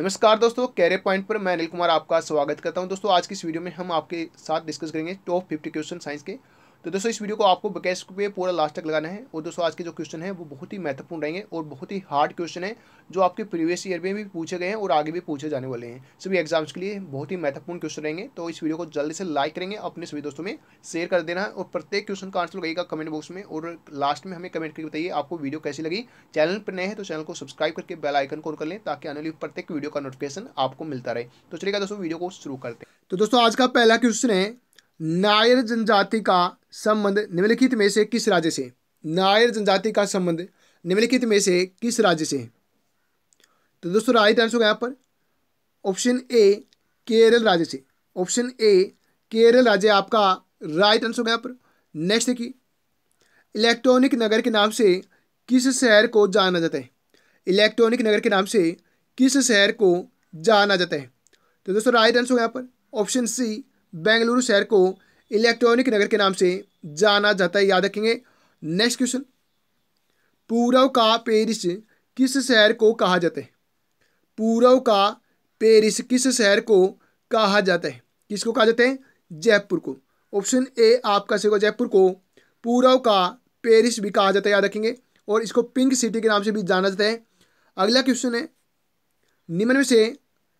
नमस्कार दोस्तों कैरे पॉइंट पर मैं अनिल कुमार आपका स्वागत करता हूं दोस्तों आज की इस वीडियो में हम आपके साथ डिस्कस करेंगे टॉप फिफ्टी क्वेश्चन साइंस के तो दोस्तों इस वीडियो को आपको बकैस पे पूरा लास्ट तक लगाना है और दोस्तों आज के जो क्वेश्चन है वो बहुत ही महत्वपूर्ण रहेंगे और बहुत ही हार्ड क्वेश्चन है जो आपके प्रीवियस ईयर में भी पूछे गए हैं और आगे भी पूछे जाने वाले हैं सभी एग्जाम्स के लिए बहुत ही महत्वपूर्ण क्वेश्चन रहेंगे तो इस वीडियो को जल्दी से लाइक करेंगे अपने सभी दोस्तों में शेयर कर देना और प्रत्येक क्वेश्चन का आंसर तो लगेगा कमेंट बॉक्स में और लास्ट में हमें कमेंट करके बताइए आपको वीडियो कैसी लगी चैनल पर नए हैं तो चैनल को सब्सक्राइब करके बेल आइकन को कर लें ताकि आने वाली प्रत्येक वीडियो का नोटिफिकेशन आपको मिलता रहे तो चलिएगा दोस्तों वीडियो को शुरू करते हैं तो दोस्तों आज का पहला क्वेश्चन है नायर जनजाति का संबंध निम्नलिखित में से किस राज्य से नायर जनजाति का संबंध निम्नलिखित में से किस राज्य से तो दोस्तों राइट आंसर होगा यहाँ पर ऑप्शन ए केरल राज्य से ऑप्शन ए केरल राज्य आपका राइट आंसर होगा यहाँ पर नेक्स्ट देखिए इलेक्ट्रॉनिक नगर के नाम से किस शहर को जाना जाता है इलेक्ट्रॉनिक नगर के नाम से किस शहर को जाना जाता है तो दोस्तों राइट आंसर होगा यहाँ पर ऑप्शन सी बेंगलुरु शहर को इलेक्ट्रॉनिक नगर के नाम से जाना जाता है याद रखेंगे नेक्स्ट क्वेश्चन पूरव का पेरिस किस शहर को कहा जाता है पूरव का पेरिस किस शहर को कहा जाता है किसको कहा जाता है जयपुर को ऑप्शन ए आपका सही होगा जयपुर को पूरव का पेरिस भी कहा जाता है याद रखेंगे और इसको पिंक सिटी के नाम से भी जाना जाता है अगला क्वेश्चन है निम्न में से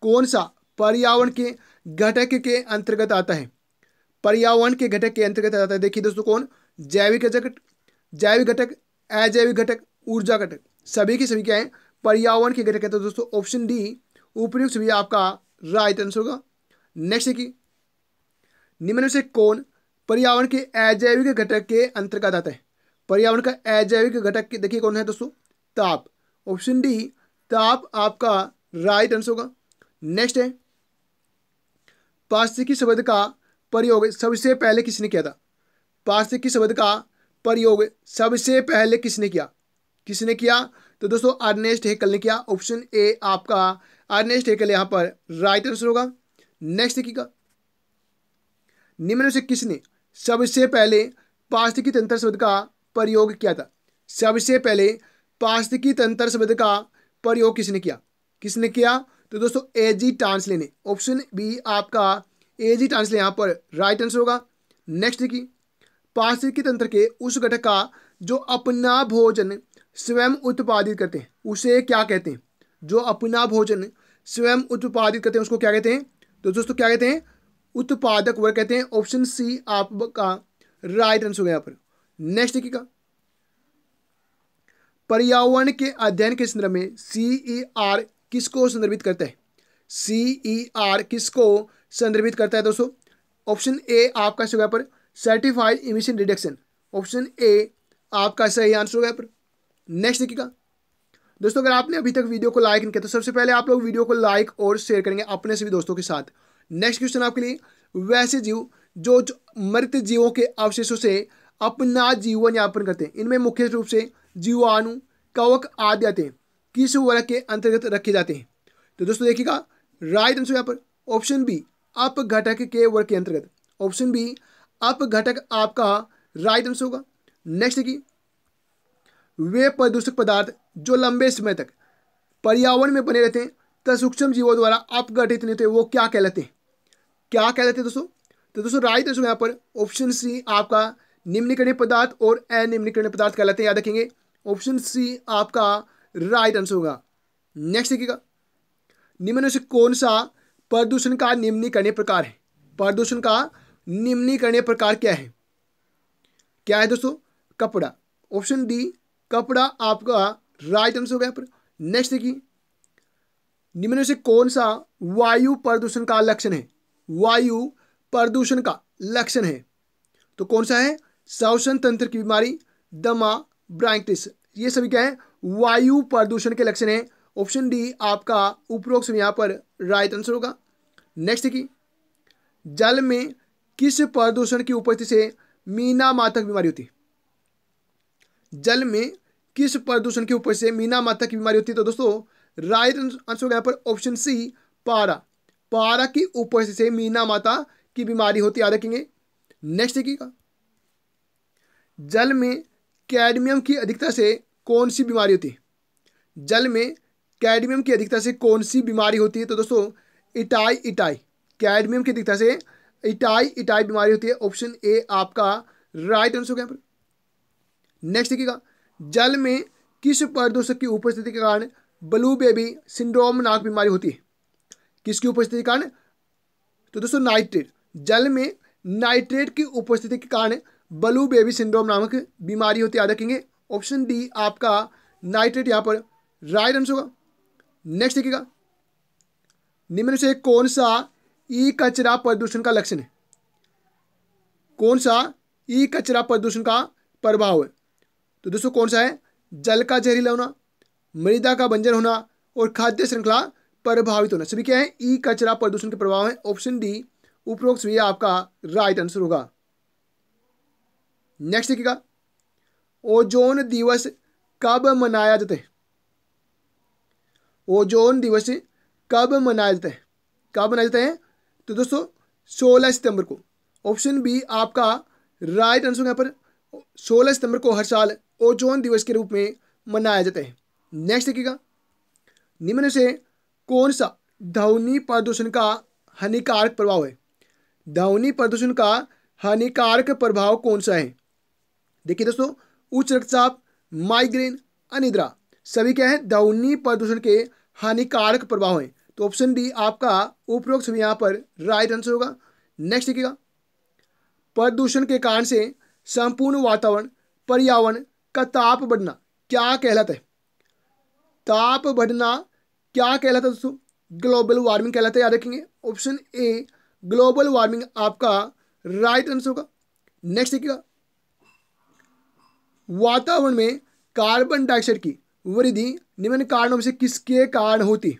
कौन सा पर्यावरण के घटक के अंतर्गत आता है पर्यावरण के घटक के अंतर्गत आता है देखिए दोस्तों कौन जैविक घटक जैविक घटक अजैविक घटक ऊर्जा घटक सभी की सभी क्या है पर्यावरण के घटक है तो दोस्तों ऑप्शन डी उपयुक्त भी आपका राइट आंसर होगा नेक्स्ट की निम्न से कौन पर्यावरण के अजैविक घटक के अंतर्गत आता है पर्यावरण का अजैविक घटक देखिए कौन है दोस्तों ताप ऑप्शन डी ताप आपका राइट आंसर होगा नेक्स्ट है पार्षिकी शब्द का प्रयोग सबसे पहले किसने किया था पार्षिकी शब्द का प्रयोग सबसे पहले किसने किया किसने किया तो दोस्तों अर्नेस्ट हेकल ने किया ऑप्शन ए आपका अर्नेस्ट हेकल यहां पर राइट आंसर होगा नेक्स्ट देखिएगा निम्न से किसने सबसे पहले पास्तिकी तंत्र शब्द का प्रयोग किया था सबसे पहले पास्तिकी तंत्र शब्द का प्रयोग किसने किया किसने किया तो दोस्तों ए जी टांस लेने ऑप्शन बी आपका ए जी टांस यहाँ पर राइट आंसर होगा नेक्स्ट देखिए पार्श्विकी तंत्र के उस घटक का जो अपना भोजन स्वयं उत्पादित करते हैं उसे क्या कहते हैं जो अपना भोजन स्वयं उत्पादित करते हैं उसको क्या कहते हैं तो दोस्तों क्या कहते हैं उत्पादक वर्ग कहते हैं ऑप्शन सी आपका राइट आंसर होगा यहाँ पर नेक्स्ट देखिएगा पर्यावरण के अध्ययन के संदर्भ में सी ई आर किसको संदर्भित करता है सी ई e आर किसको संदर्भित करता है दोस्तों ऑप्शन ए आपका सही पर certified emission reduction option A आपका सही आंसर होगा पर नेक्स्ट देखिएगा दोस्तों अगर आपने अभी तक वीडियो को लाइक नहीं किया तो सबसे पहले आप लोग वीडियो को लाइक और शेयर करेंगे अपने सभी दोस्तों के साथ नेक्स्ट क्वेश्चन आपके लिए वैसे जीव जो, जो मृत जीवों के अवशेषों से अपना जीवन यापन करते हैं इनमें मुख्य रूप से जीवाणु कवक आदि आते हैं किस वर्ग के अंतर्गत रखे जाते हैं तो दोस्तों देखिएगा राइट आंसर यहाँ पर ऑप्शन बी घटक के वर्ग के अंतर्गत ऑप्शन बी घटक आपका राइट आंसर होगा नेक्स्ट देखिए वे प्रदूषक पदार्थ जो लंबे समय तक पर्यावरण में बने रहते हैं तो सूक्ष्म जीवों द्वारा अपघटित नहीं होते वो क्या कहलाते हैं क्या कहलाते हैं दोस्तों तो दोस्तों राइट आंसर यहाँ पर ऑप्शन सी आपका निम्नकरणीय पदार्थ और अनिम्नकरणीय पदार्थ कहलाते हैं याद रखेंगे ऑप्शन सी आपका राइट आंसर होगा नेक्स्ट देखिएगा निम्न से कौन सा प्रदूषण का निम्नीकरण प्रकार है प्रदूषण का निम्नीकरण प्रकार क्या है क्या है दोस्तों कपड़ा ऑप्शन डी कपड़ा आपका राइट आंसर हो गया पर नेक्स्ट देखिए निम्न से कौन सा वायु प्रदूषण का लक्षण है वायु प्रदूषण का लक्षण है तो कौन सा है श्वसन तंत्र की बीमारी दमा ब्राइटिस ये सभी क्या है वायु प्रदूषण के लक्षण है ऑप्शन डी आपका उपरोक्त यहाँ पर राइट आंसर होगा नेक्स्ट की जल में किस प्रदूषण की उपस्थिति से मीना मातक बीमारी होती है जल में किस प्रदूषण की उपस्थिति से मीना मातक की बीमारी होती है तो दोस्तों राइट आंसर होगा यहाँ पर ऑप्शन सी पारा पारा की उपस्थिति से मीना माता की बीमारी होती याद रखेंगे नेक्स्ट देखिएगा जल में कैडमियम की अधिकता से कौन सी बीमारी होती है जल में कैडमियम की अधिकता से कौन सी बीमारी होती है तो दोस्तों इटाई इटाई कैडमियम की अधिकता से इटाई इटाई बीमारी होती है ऑप्शन ए आपका राइट आंसर हो नेक्स्ट देखिएगा जल में किस प्रदूषक की उपस्थिति के कारण ब्लू बेबी सिंड्रोम नाक बीमारी होती है किसकी उपस्थिति के कारण तो दोस्तों नाइट्रेट जल में नाइट्रेट की उपस्थिति के कारण ब्लू बेबी सिंड्रोम नामक बीमारी होती है याद रखेंगे ऑप्शन डी आपका नाइट्रेट यहां पर राइट आंसर होगा नेक्स्ट देखिएगा निम्न से कौन सा ई कचरा प्रदूषण का लक्षण है कौन सा ई कचरा प्रदूषण का प्रभाव है तो दोस्तों कौन सा है जल का जहरीला होना मृदा का बंजर होना और खाद्य श्रृंखला प्रभावित होना सभी क्या है ई कचरा प्रदूषण के प्रभाव है ऑप्शन डी उपरोक्त सभी आपका राइट आंसर होगा नेक्स्ट देखिएगा ओजोन दिवस कब मनाया जाता है ओजोन दिवस कब मनाया जाता है कब मनाया जाता है तो दोस्तों सोलह सितंबर को ऑप्शन बी आपका राइट आंसर यहाँ पर सोलह सितंबर को हर साल ओजोन दिवस के रूप में मनाया जाता है नेक्स्ट देखिएगा निम्न से कौन सा ध्वनि प्रदूषण का हानिकारक प्रभाव है ध्वनि प्रदूषण का हानिकारक प्रभाव कौन सा है देखिए दोस्तों उच्च रक्तचाप माइग्रेन अनिद्रा सभी क्या है दाउनी प्रदूषण के हानिकारक प्रभाव हैं तो ऑप्शन डी आपका उपरोक्त सभी यहाँ पर राइट आंसर होगा नेक्स्ट देखिएगा प्रदूषण के कारण से संपूर्ण वातावरण पर्यावरण का ताप बढ़ना क्या कहलाता है ताप बढ़ना क्या कहलाता है दोस्तों ग्लोबल वार्मिंग कहलाता है याद रखेंगे ऑप्शन ए ग्लोबल वार्मिंग आपका राइट आंसर होगा नेक्स्ट देखिएगा वातावरण में कार्बन डाइऑक्साइड की वृद्धि निम्न कारणों में से किसके कारण होती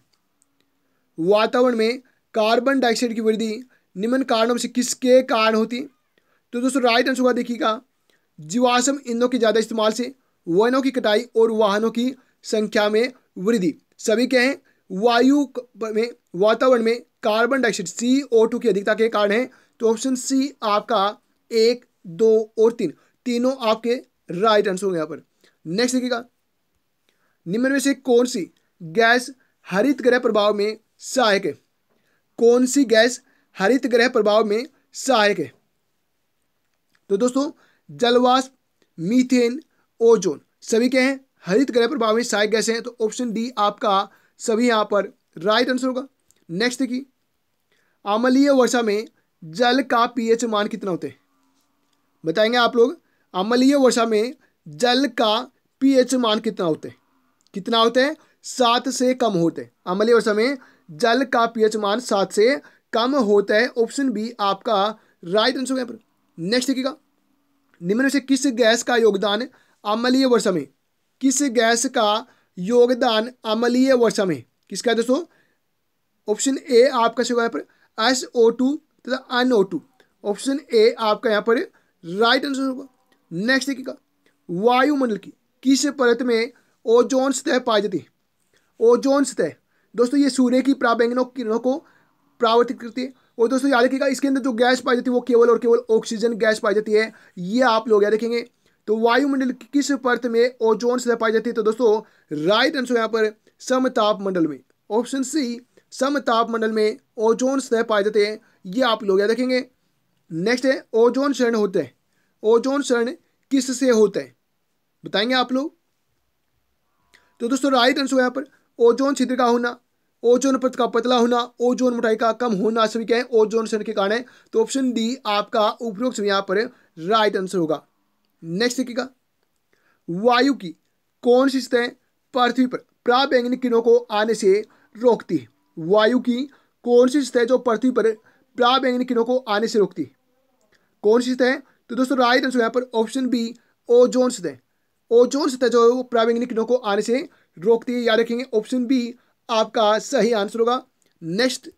वातावरण में कार्बन डाइऑक्साइड की वृद्धि निम्न कारणों में से किसके कारण होती तो दोस्तों राइट आंसर होगा देखिएगा जीवाश्म ईंधनों के ज़्यादा इस्तेमाल से वनों की कटाई और वाहनों की संख्या में वृद्धि सभी क्या हैं वायु में वातावरण में carbon dioxide C O two की अधिकता के कारण है तो ऑप्शन सी आपका एक दो और तीन तीनों आपके राइट आंसर होगा यहाँ पर नेक्स्ट देखिएगा निम्न में से कौन सी गैस हरित ग्रह प्रभाव में सहायक है कौन सी गैस हरित ग्रह प्रभाव में सहायक है तो दोस्तों जलवाष्प मीथेन ओजोन सभी क्या हैं हरित ग्रह प्रभाव में सहायक गैस हैं तो ऑप्शन डी आपका सभी यहां पर राइट आंसर होगा नेक्स्ट देखिए अमलीय वर्षा में जल का पीएच मान कितना होते हैं बताएंगे आप लोग अम्लीय वर्षा में जल का पीएच मान कितना होते कितना होते हैं सात से कम होते अम्लीय वर्षा में जल का पीएच मान सात से कम होता है ऑप्शन बी आपका राइट आंसर यहाँ पर नेक्स्ट देखिएगा निम्न से किस गैस का योगदान अम्लीय वर्षा में किस गैस का योगदान अम्लीय वर्षा में किसका दोस्तों ऑप्शन ए आपका शो यहाँ पर एस ओ टू तथा N O two option A आपका यहाँ पर राइट आंसर होगा नेक्स्ट देखिएगा वायुमंडल की किस परत में ओजोन सतह पाई जाती है ओजोन सतह दोस्तों ये सूर्य की प्राबैंगनों किरणों को प्रावर्तित करती है और दोस्तों याद रखिएगा इसके अंदर जो गैस पाई जाती है वो केवल और केवल ऑक्सीजन गैस पाई जाती है ये आप लोग याद रखेंगे तो वायुमंडल की किस परत में ओजोन सतह पाई जाती है तो दोस्तों राइट आंसर यहाँ पर समताप मंडल में ऑप्शन सी समताप मंडल में ओजोन सतह पाए जाते हैं ये आप लोग याद रखेंगे नेक्स्ट है ओजोन शरण होते हैं ओजोन किस से होता है बताएंगे आप लोग तो दोस्तों राइट आंसर यहाँ पर ओजोन छिद्र का होना ओजोन परत का पतला होना ओजोन मोटाई का कम होना सभी क्या है ओजोन सरण के कारण है तो ऑप्शन डी आपका उपयोग यहाँ पर राइट आंसर होगा नेक्स्ट देखिएगा वायु की कौन सी सतह पृथ्वी पर प्राबैंगनी किरणों को आने से रोकती है वायु की कौन सी सतह जो पृथ्वी पर प्राबैंगनी किरणों को आने से रोकती है कौन सी सतह तो दोस्तों राइट आंसर यहाँ पर ऑप्शन बी ओजोन सतह ओजोन सतह जो है किरणों को आने से रोकती है याद रखेंगे ऑप्शन बी आपका सही आंसर होगा नेक्स्ट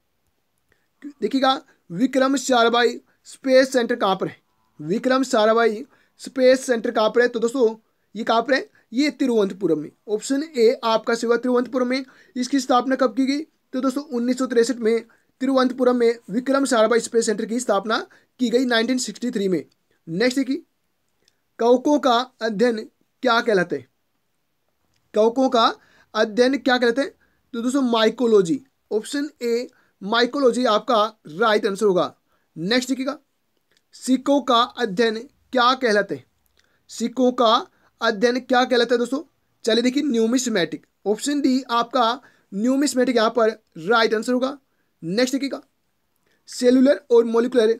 देखिएगा विक्रम साराभाई स्पेस सेंटर कहाँ पर है विक्रम साराभाई स्पेस सेंटर कहाँ पर है तो दोस्तों ये कहाँ पर है ये तिरुवंतपुरम में ऑप्शन ए आपका सेवा तिरुवंतपुरम में इसकी स्थापना कब की गई तो दोस्तों उन्नीस में तिरुवंतपुरम में विक्रम साराभाई स्पेस सेंटर की स्थापना की गई 1963 में नेक्स्ट की कवकों का अध्ययन क्या कहलाते हैं कवकों का अध्ययन क्या कहलाते हैं तो दोस्तों माइकोलॉजी ऑप्शन ए माइकोलॉजी आपका राइट आंसर होगा नेक्स्ट देखिएगा सिक्कों का अध्ययन क्या कहलाते हैं सिक्कों का अध्ययन क्या कहलाता है दोस्तों चलिए देखिए न्यूमिस्मेटिक ऑप्शन डी आपका न्यूमिस्मेटिक यहाँ पर राइट आंसर होगा नेक्स्ट देखिएगा सेलुलर और मोलिकुलर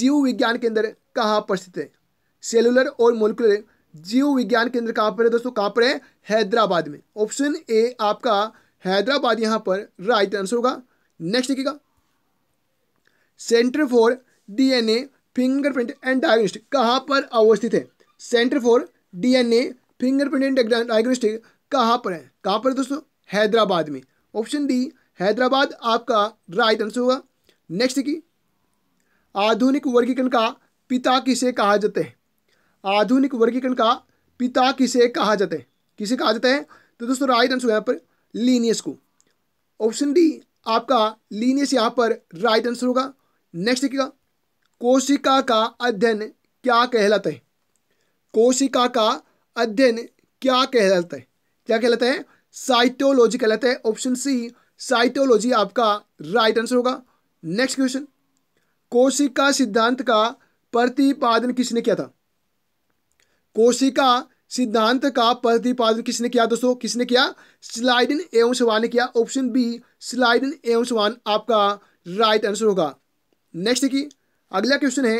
जीव विज्ञान के अंदर कहाँ पर स्थित है सेलुलर और मोलिकुलर जीव विज्ञान केंद्र कहाँ पर है दोस्तों कहाँ पर है हैदराबाद में ऑप्शन ए आपका हैदराबाद यहाँ पर राइट आंसर होगा नेक्स्ट देखिएगा centre for DNA fingerprint and diagnostic कहाँ पर अवस्थित है centre for DNA fingerprint and diagnostic कहाँ पर है कहाँ पर है दोस्तों हैदराबाद में ऑप्शन डी हैदराबाद आपका राइट आंसर होगा नेक्स्ट देखिए आधुनिक वर्गीकरण का पिता किसे कहा जाते हैं आधुनिक वर्गीकरण का पिता किसे कहा जाते हैं किसे कहा जाता है तो दोस्तों राइट आंसर यहाँ पर लीनियस को ऑप्शन डी आपका लीनियस यहाँ पर राइट आंसर होगा नेक्स्ट देखिएगा कोशिका का अध्ययन क्या कहलाता है कोशिका का अध्ययन क्या कहलाता है क्या कहलाता है साइटोलॉजी कहलाता है ऑप्शन सी साइटोलॉजी आपका राइट आंसर होगा नेक्स्ट क्वेश्चन कोशिका सिद्धांत का प्रतिपादन किसने किया था कोशिका सिद्धांत का प्रतिपादन किसने किया दोस्तों किसने किया स्लाइडन एवं सवान ने किया ऑप्शन बी स्लाइडन एवं सवान आपका राइट आंसर होगा नेक्स्ट की अगला क्वेश्चन है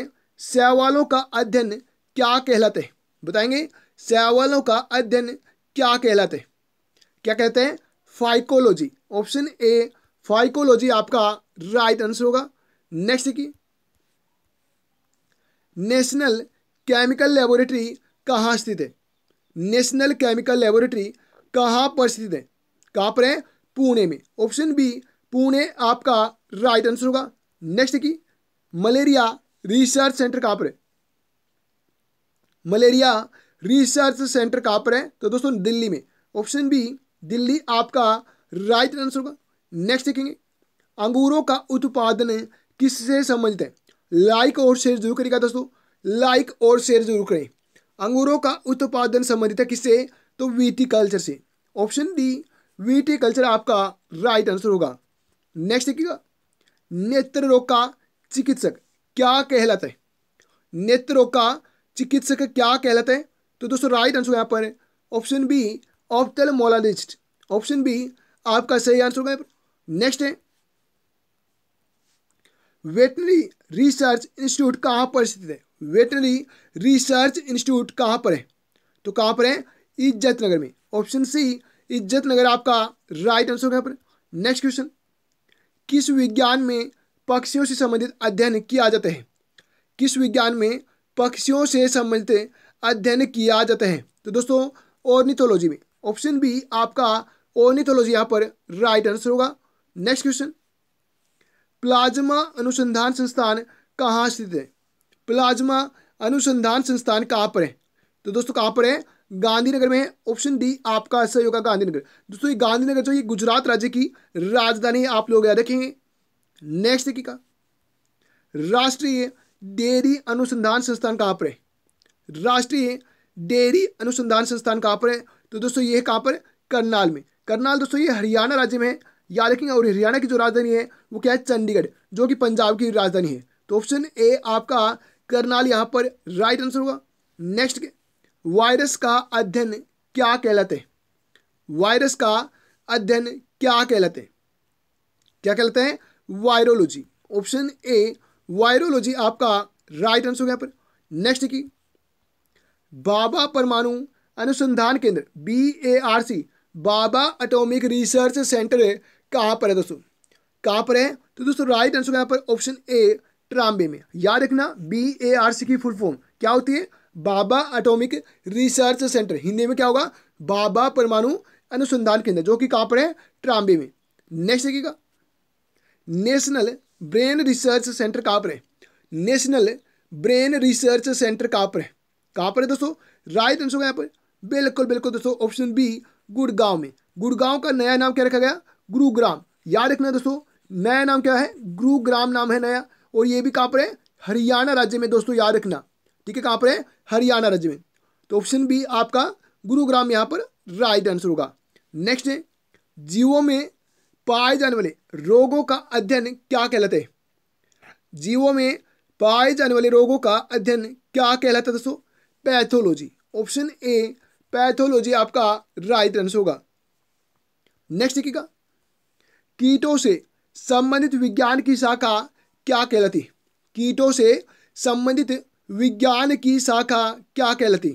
सवालों का अध्ययन क्या कहलाते हैं बताएंगे सवालों का अध्ययन क्या कहलाते हैं क्या कहते हैं फाइकोलॉजी ऑप्शन ए फाइकोलॉजी आपका राइट आंसर होगा नेक्स्ट की नेशनल केमिकल लेबोरेटरी कहाँ स्थित है नेशनल केमिकल लेबोरेटरी कहाँ पर स्थित है कहाँ पर है पुणे में ऑप्शन बी पुणे आपका राइट आंसर होगा नेक्स्ट की मलेरिया रिसर्च सेंटर कहाँ पर है मलेरिया रिसर्च सेंटर कहाँ पर है तो दोस्तों दिल्ली में ऑप्शन बी दिल्ली आपका राइट आंसर होगा नेक्स्ट देखेंगे अंगूरों का उत्पादन किससे संबंधित है लाइक और शेयर जरूर करेगा दोस्तों लाइक और शेयर जरूर करें अंगूरों का उत्पादन संबंधित है किससे तो कल्चर से ऑप्शन डी कल्चर आपका राइट आंसर होगा नेक्स्ट देखिएगा नेत्र रोग का चिकित्सक क्या कहलाता है नेत्र रोग का चिकित्सक क्या कहलाता है तो दोस्तों राइट आंसर यहाँ पर option B ophthalmologist option B आपका सही आंसर होगा पर नेक्स्ट है वेटनरी रिसर्च इंस्टीट्यूट कहाँ पर स्थित है वेटनरी रिसर्च इंस्टीट्यूट कहाँ पर है तो कहाँ पर है इज्जत नगर में ऑप्शन सी इज्जत नगर आपका राइट आंसर यहाँ पर नेक्स्ट क्वेश्चन किस विज्ञान में पक्षियों से संबंधित अध्ययन किया जाता है किस विज्ञान में पक्षियों से संबंधित अध्ययन किया जाता है तो दोस्तों ओर्निथोलॉजी में ऑप्शन बी आपका ओर्निथोलॉजी यहाँ पर राइट आंसर होगा नेक्स्ट क्वेश्चन प्लाज्मा अनुसंधान संस्थान कहाँ स्थित है प्लाज्मा अनुसंधान संस्थान कहाँ पर है तो दोस्तों कहाँ पर है गांधीनगर में ऑप्शन डी आपका सही होगा गांधीनगर दोस्तों ये गांधीनगर जो ये गुजरात राज्य की राजधानी है आप लोग याद रखेंगे नेक्स्ट देखिए का राष्ट्रीय डेयरी अनुसंधान संस्थान कहाँ पर है राष्ट्रीय डेयरी अनुसंधान संस्थान कहाँ पर है तो दोस्तों ये कहाँ पर करनाल में करनाल दोस्तों ये हरियाणा राज्य में है याद रखेंगे और हरियाणा की जो राजधानी है वो क्या है चंडीगढ़ जो कि पंजाब की राजधानी है तो ऑप्शन ए आपका करनाल यहाँ पर राइट आंसर होगा नेक्स्ट वायरस का अध्ययन क्या कहलाते हैं वायरस का अध्ययन क्या कहलाते हैं क्या कहलाते हैं वायरोलॉजी ऑप्शन ए वायरोलॉजी आपका राइट आंसर हो गया पर नेक्स्ट की बाबा परमाणु अनुसंधान केंद्र B A R C Bhabha Atomic Research centre कहाँ पर है दोस्तों कहाँ पर है तो दोस्तों राइट आंसर यहाँ पर ऑप्शन ए ट्राम्बे में याद रखना बी ए आर सी की फुल फॉर्म क्या होती है Bhabha Atomic Research Centre Hindi में क्या होगा बाबा परमाणु अनुसंधान केंद्र जो कि कहाँ पर है ट्राम्बे में नेक्स्ट देखिएगा नेशनल ब्रेन रिसर्च सेंटर कहाँ पर है नेशनल ब्रेन रिसर्च सेंटर कहाँ पर है कहाँ पर है दोस्तों राइट आंसर होगा यहाँ पर बिल्कुल बिल्कुल दोस्तों ऑप्शन बी गुड़गांव में गुड़गांव का नया नाम क्या रखा गया गुरुग्राम याद रखना दोस्तों नया नाम क्या है गुरुग्राम नाम है नया और ये भी कहाँ पर है हरियाणा राज्य में दोस्तों याद रखना ठीक है कहाँ पर है हरियाणा राज्य में तो ऑप्शन बी आपका गुरुग्राम यहाँ पर राइट आंसर होगा नेक्स्ट है जीवों में पाए जाने वाले रोगों का अध्ययन क्या कहलाते हैं जीवों में पाए जाने वाले रोगों का अध्ययन क्या कहलाता है दोस्तों पैथोलॉजी ऑप्शन ए पैथोलॉजी आपका राइट आंसर होगा नेक्स्ट देखिएगा कीटों से संबंधित विज्ञान की शाखा क्या कहलाती कीटों से संबंधित विज्ञान की शाखा क्या कहलाती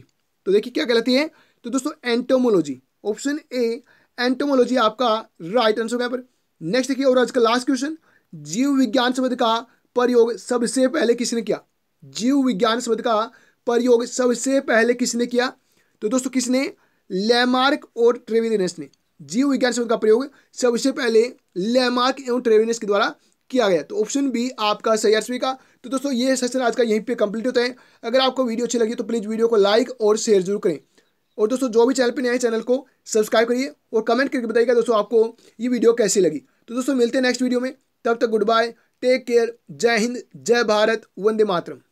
तो देखिए क्या कहलाती है तो दोस्तों एंटोमोलॉजी ऑप्शन ए एंटोमोलॉजी आपका राइट आंसर यहाँ पर नेक्स्ट देखिए और आज का लास्ट क्वेश्चन जीव विज्ञान शब्द का प्रयोग सबसे पहले किसने किया जीव विज्ञान शब्द का प्रयोग सबसे पहले किसने किया तो दोस्तों किसने लैमार्क और ट्रेविलियस ने जीव विज्ञान से उनका प्रयोग सबसे पहले लेमार्क एवं ट्रेविनस के द्वारा किया गया तो ऑप्शन बी आपका सही आंसर का तो दोस्तों ये सेशन आज का यहीं पे कंप्लीट होता है अगर आपको वीडियो अच्छी लगी तो प्लीज़ वीडियो को लाइक और शेयर जरूर करें और दोस्तों जो भी चैनल पर नए चैनल को सब्सक्राइब करिए और कमेंट करके बताइएगा दोस्तों आपको ये वीडियो कैसी लगी तो दोस्तों मिलते हैं नेक्स्ट वीडियो में तब तक गुड बाय टेक केयर जय हिंद जय भारत वंदे मातरम